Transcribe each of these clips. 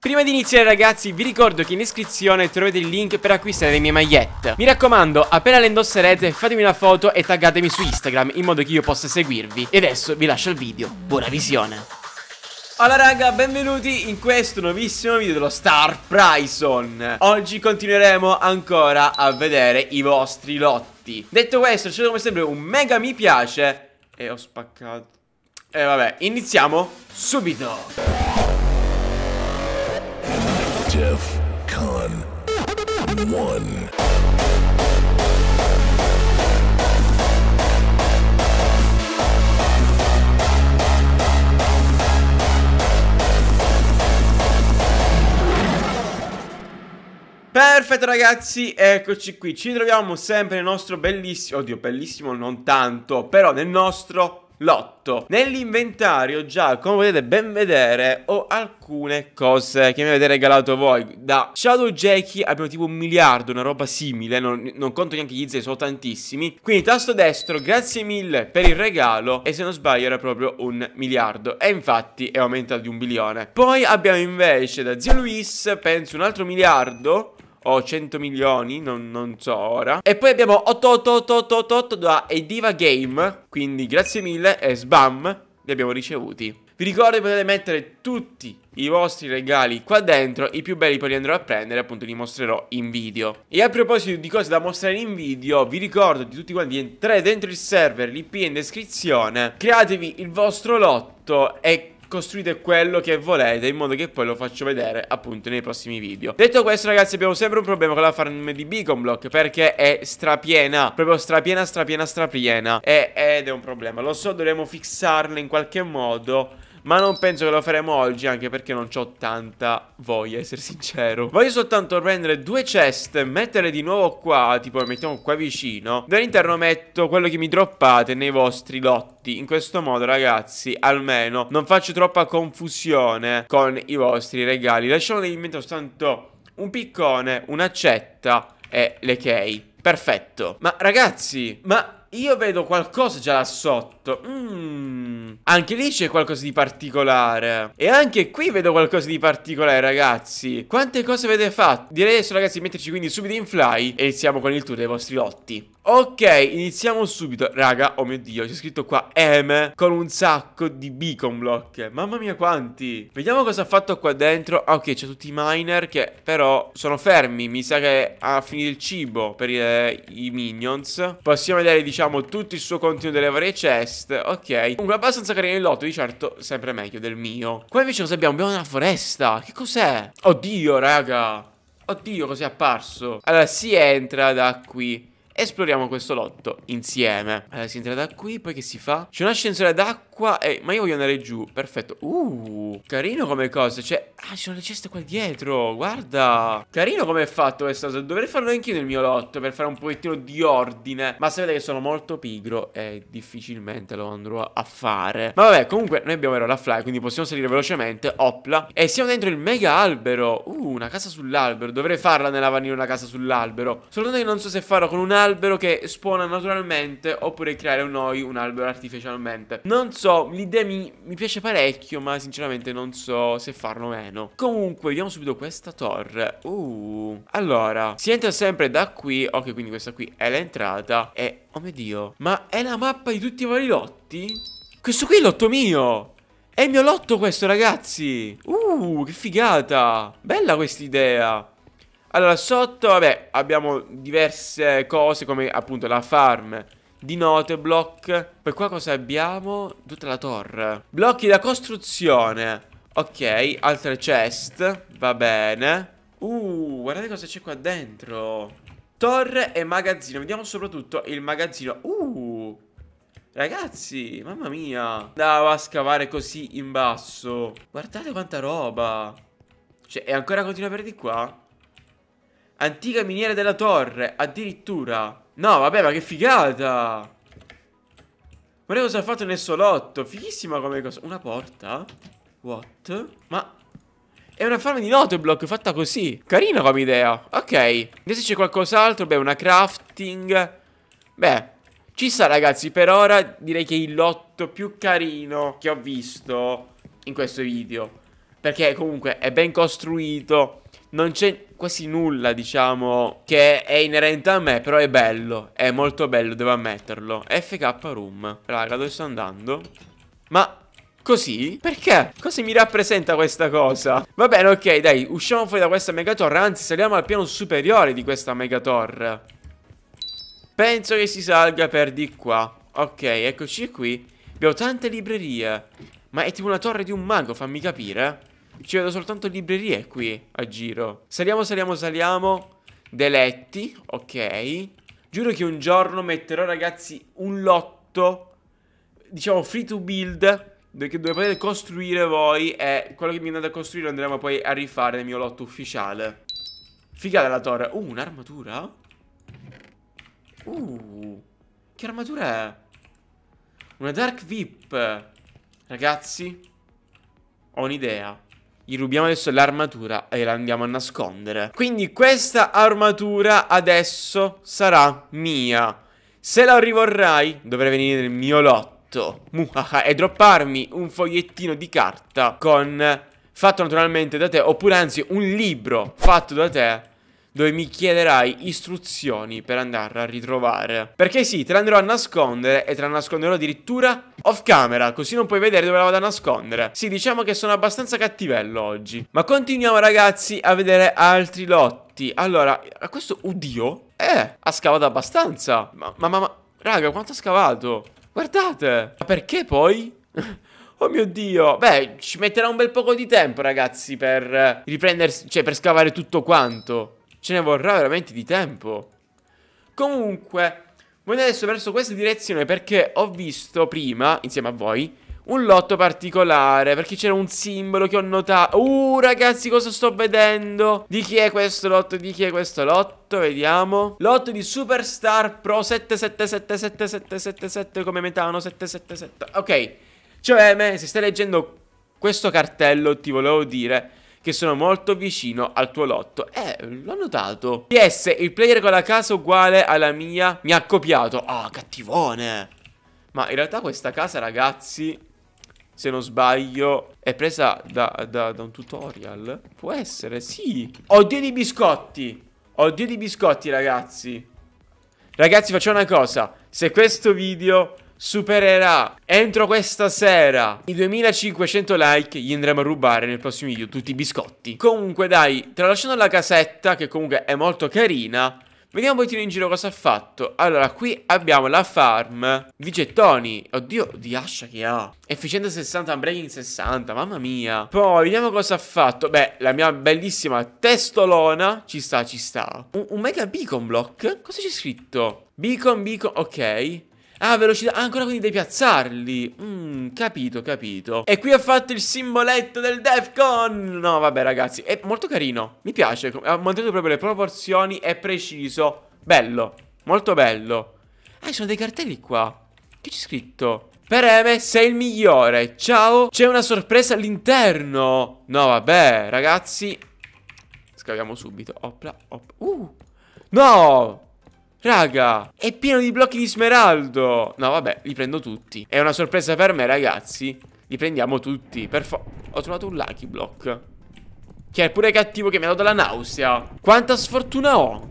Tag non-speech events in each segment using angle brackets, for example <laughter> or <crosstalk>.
Prima di iniziare ragazzi vi ricordo che in descrizione trovate il link per acquistare le mie magliette Mi raccomando appena le indosserete fatemi una foto e taggatemi su Instagram in modo che io possa seguirvi E adesso vi lascio il video, buona visione Allora raga benvenuti in questo nuovissimo video dello Star Prison Oggi continueremo ancora a vedere i vostri lotti Detto questo c'è come sempre un mega mi piace E ho spaccato E eh, vabbè iniziamo subito Def Con 1. Perfetto ragazzi, eccoci qui, ci troviamo sempre nel nostro bellissimo, oddio bellissimo non tanto, però nel nostro lotto. Nell'inventario già, come potete ben vedere, ho alcune cose che mi avete regalato voi. Da Shadow Jackie abbiamo tipo un miliardo, una roba simile, non, non conto neanche gli zeri, sono tantissimi. Quindi tasto destro, grazie mille per il regalo e se non sbaglio era proprio un miliardo. E infatti è aumentato di un bilione. Poi abbiamo invece da zio Luis, penso un altro miliardo o 100 milioni, non, non, so ora. E poi abbiamo 8888 da Ediva Game, quindi grazie mille e sbam li abbiamo ricevuti. Vi ricordo che potete mettere tutti i vostri regali qua dentro, i più belli poi li andrò a prendere, appunto li mostrerò in video. E a proposito di cose da mostrare in video, vi ricordo di tutti quanti di entrare dentro il server, l'IP in descrizione, createvi il vostro lotto e costruite quello che volete in modo che poi lo faccio vedere appunto nei prossimi video. Detto questo ragazzi abbiamo sempre un problema con la farm di Beacon Block perché è strapiena, proprio strapiena, strapiena, strapiena e, ed è un problema. Lo so, dovremmo fissarla in qualche modo ma non penso che lo faremo oggi anche perché non ho tanta voglia, essere sincero. Voglio soltanto prendere due chest, metterle di nuovo qua, tipo le mettiamo qua vicino. Dall'interno metto quello che mi droppate nei vostri lotti. In questo modo, ragazzi, almeno non faccio troppa confusione con i vostri regali. Lasciamo nell'inventario soltanto un piccone, un'accetta e le key. Perfetto. Ma ragazzi, ma io vedo qualcosa già là sotto. Mm. Anche lì c'è qualcosa di particolare. E anche qui vedo qualcosa di particolare, ragazzi. Quante cose avete fatto? Direi adesso, ragazzi, di metterci quindi subito in fly e iniziamo con il tour dei vostri lotti. Ok, iniziamo subito. Raga, oh mio Dio, c'è scritto qua M con un sacco di beacon block. Mamma mia quanti. Vediamo cosa ha fatto qua dentro. Ah, ok, c'è tutti i miner che però sono fermi. Mi sa che ha finito il cibo per eh, i minions. Possiamo vedere, diciamo, tutto il suo contenuto delle varie chest. Ok. Comunque abbastanza carino il lotto, di certo sempre meglio del mio. Qua invece cosa abbiamo? Abbiamo una foresta. Che cos'è? Oddio, raga. Oddio, cos'è apparso? Allora, si entra da qui esploriamo questo lotto insieme. Allora si entra da qui, poi che si fa? C'è un ascensore d'acqua qua Ehi, ma io voglio andare giù, perfetto Uh, carino come cosa Cioè, ah, ci sono le ceste qua dietro Guarda Carino come è fatto questa cosa Dovrei farlo anch'io nel mio lotto Per fare un pochettino di ordine Ma sapete che sono molto pigro E difficilmente lo andrò a fare Ma vabbè, comunque noi abbiamo ora la fly Quindi possiamo salire velocemente Opla E siamo dentro il mega albero Uh, una casa sull'albero Dovrei farla nella vanilla una casa sull'albero Soltanto che non so se farlo con un albero che spawna naturalmente Oppure creare noi un albero artificialmente Non so so, l'idea mi, mi, piace parecchio, ma sinceramente non so se farlo o meno. Comunque, vediamo subito questa torre. Uh, allora, si entra sempre da qui. Ok, quindi questa qui è l'entrata. E, oh mio Dio, ma è la mappa di tutti i vari lotti? Questo qui è il lotto mio! È il mio lotto questo, ragazzi! Uh, che figata! Bella questa idea! Allora, sotto, vabbè, abbiamo diverse cose come appunto la farm di note, block. Poi qua cosa abbiamo? Tutta la torre. Blocchi da costruzione. Ok, altre chest. Va bene. Uh, guardate cosa c'è qua dentro. Torre e magazzino. Vediamo soprattutto il magazzino. Uh. Ragazzi, mamma mia. Andavo a scavare così in basso. Guardate quanta roba. Cioè, e ancora continua per di qua. Antica miniera della torre, addirittura. No, vabbè, ma che figata! Guarda cosa ha fatto nel solotto. Fighissima come cosa. Una porta? What? Ma... È una forma di noteblock fatta così. Carina come idea. Ok. Adesso c'è qualcos'altro. Beh, una crafting. Beh, ci sta ragazzi, per ora direi che è il lotto più carino che ho visto in questo video Perché comunque è ben costruito, non c'è quasi nulla, diciamo, che è inerente a me, però è bello. È molto bello, devo ammetterlo. FK Room. Raga, dove sto andando? Ma... Così? Perché? Cosa mi rappresenta questa cosa? Va bene, ok, dai, usciamo fuori da questa megatorre, anzi saliamo al piano superiore di questa megatorre. Penso che si salga per di qua. Ok, eccoci qui. Abbiamo tante librerie. Ma è tipo una torre di un mago, fammi capire. Ci vedo soltanto librerie qui a giro. Saliamo, saliamo, saliamo. Deletti, ok. Giuro che un giorno metterò, ragazzi, un lotto, diciamo, free to build, dove potete costruire voi e quello che mi andate a costruire andremo poi a rifare nel mio lotto ufficiale. Figata la torre. Uh, un'armatura? Uh, che armatura è? Una Dark Vip. Ragazzi, ho un'idea. Gli rubiamo adesso l'armatura e la andiamo a nascondere. Quindi questa armatura adesso sarà mia. Se la rivorrai, dovrei venire nel mio lotto. Muhaha, e dropparmi un fogliettino di carta con... Fatto naturalmente da te, oppure anzi un libro fatto da te dove mi chiederai istruzioni per andarla a ritrovare. Perché sì, te la andrò a nascondere e te la nasconderò addirittura off camera, così non puoi vedere dove la vado a nascondere. Sì, diciamo che sono abbastanza cattivello oggi. Ma continuiamo ragazzi a vedere altri lotti. Allora, a questo, oddio, eh, ha scavato abbastanza. Ma, ma, ma, ma raga, quanto ha scavato? Guardate, ma perché poi? <laughs> Oh mio Dio, beh, ci metterà un bel poco di tempo ragazzi per riprendersi, cioè per scavare tutto quanto ce ne vorrà veramente di tempo. Comunque, voglio adesso verso questa direzione perché ho visto prima, insieme a voi, un lotto particolare Perché c'era un simbolo che ho notato Uh ragazzi cosa sto vedendo Di chi è questo lotto? Di chi è questo lotto? Vediamo Lotto di Superstar Pro 777777 come metano 777 Ok Cioè me, se stai leggendo questo cartello ti volevo dire che sono molto vicino al tuo lotto. Eh, l'ho notato. PS, il player con la casa uguale alla mia mi ha copiato. Ah, oh, cattivone. Ma in realtà questa casa, ragazzi, se non sbaglio, è presa da, da, da un tutorial. Può essere, sì. Oddio di biscotti. Oddio di biscotti, ragazzi. Ragazzi, facciamo una cosa. Se questo video supererà entro questa sera i 2500 like, gli andremo a rubare nel prossimo video tutti i biscotti. Comunque dai, tralasciando la casetta, che comunque è molto carina, Vediamo un pochettino in giro cosa ha fatto. Allora, qui abbiamo la farm di gettoni. Oddio, di ascia che ha. Efficienza 60, unbreaking 60, mamma mia. Poi, vediamo cosa ha fatto. Beh, la mia bellissima testolona. Ci sta, ci sta. Un, un mega beacon block? Cosa c'è scritto? Beacon, beacon, ok. Ah, velocità, ah, ancora quindi devi piazzarli. Mm, capito, capito. E qui ho fatto il simboletto del Defcon. No, vabbè, ragazzi, è molto carino. Mi piace, ha mantenuto proprio le proporzioni, è preciso. Bello, molto bello. Ah, ci sono dei cartelli qua. Che c'è scritto? Per Eme sei il migliore. Ciao, c'è una sorpresa all'interno. No, vabbè, ragazzi. Scaviamo subito. Opla, op. Uh. No! Raga, è pieno di blocchi di smeraldo. No, vabbè, li prendo tutti. È una sorpresa per me, ragazzi. Li prendiamo tutti. Per fo Ho trovato un lucky block. Che è pure cattivo che mi ha dato la nausea. Quanta sfortuna ho.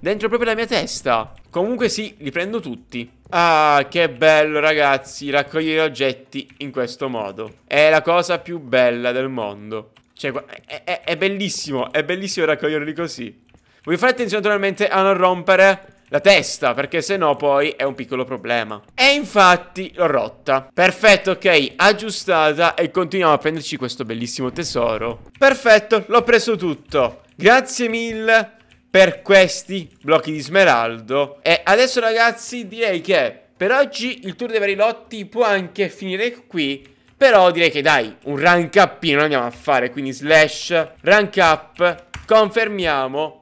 Dentro proprio la mia testa. Comunque sì, li prendo tutti. Ah, che bello ragazzi, raccogliere oggetti in questo modo. È la cosa più bella del mondo. Cioè, è, è, è bellissimo, è bellissimo raccoglierli così. Voglio fare attenzione naturalmente a non rompere la testa perché se no poi è un piccolo problema e infatti l'ho rotta perfetto ok aggiustata e continuiamo a prenderci questo bellissimo tesoro perfetto l'ho preso tutto grazie mille per questi blocchi di smeraldo e adesso ragazzi direi che per oggi il tour dei vari lotti può anche finire qui però direi che dai un rank up andiamo a fare quindi slash rank up confermiamo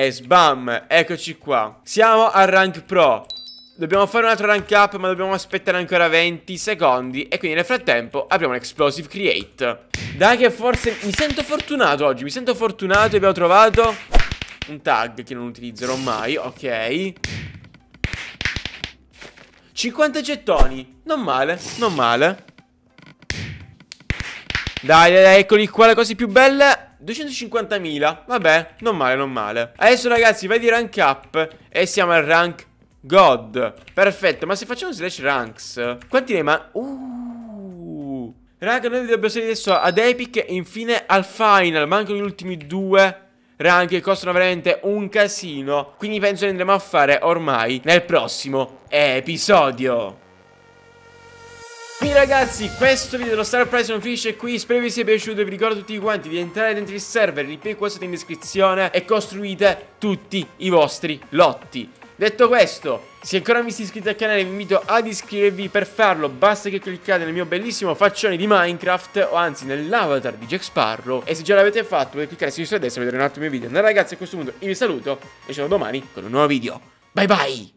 e sbam, eccoci qua Siamo al rank pro Dobbiamo fare un altro rank up ma dobbiamo aspettare ancora 20 secondi E quindi nel frattempo apriamo l'explosive create Dai che forse mi sento fortunato oggi Mi sento fortunato e abbiamo trovato Un tag che non utilizzerò mai Ok 50 gettoni Non male, non male Dai, dai, dai eccoli qua le cose più belle 250.000 Vabbè, non male, non male Adesso ragazzi, vai di rank up E siamo al rank God Perfetto, ma se facciamo slash ranks Quanti ne ma... Uh. Raga, noi dobbiamo salire adesso ad Epic E infine al Final Mancano gli ultimi due rank che costano veramente un casino Quindi penso che andremo a fare ormai nel prossimo episodio quindi ragazzi questo video dello Star Prize non finisce qui Spero vi sia piaciuto e vi ricordo tutti quanti di entrare dentro il server Il link qua sotto in descrizione E costruite tutti i vostri lotti Detto questo se ancora non vi siete iscritti al canale vi invito ad iscrivervi Per farlo basta che cliccate nel mio bellissimo faccione di Minecraft O anzi nell'avatar di Jack Sparrow E se già l'avete fatto potete cliccare a sinistra e destra e vedere un altro mio video Allora ragazzi a questo punto io vi saluto E ci vediamo domani con un nuovo video Bye bye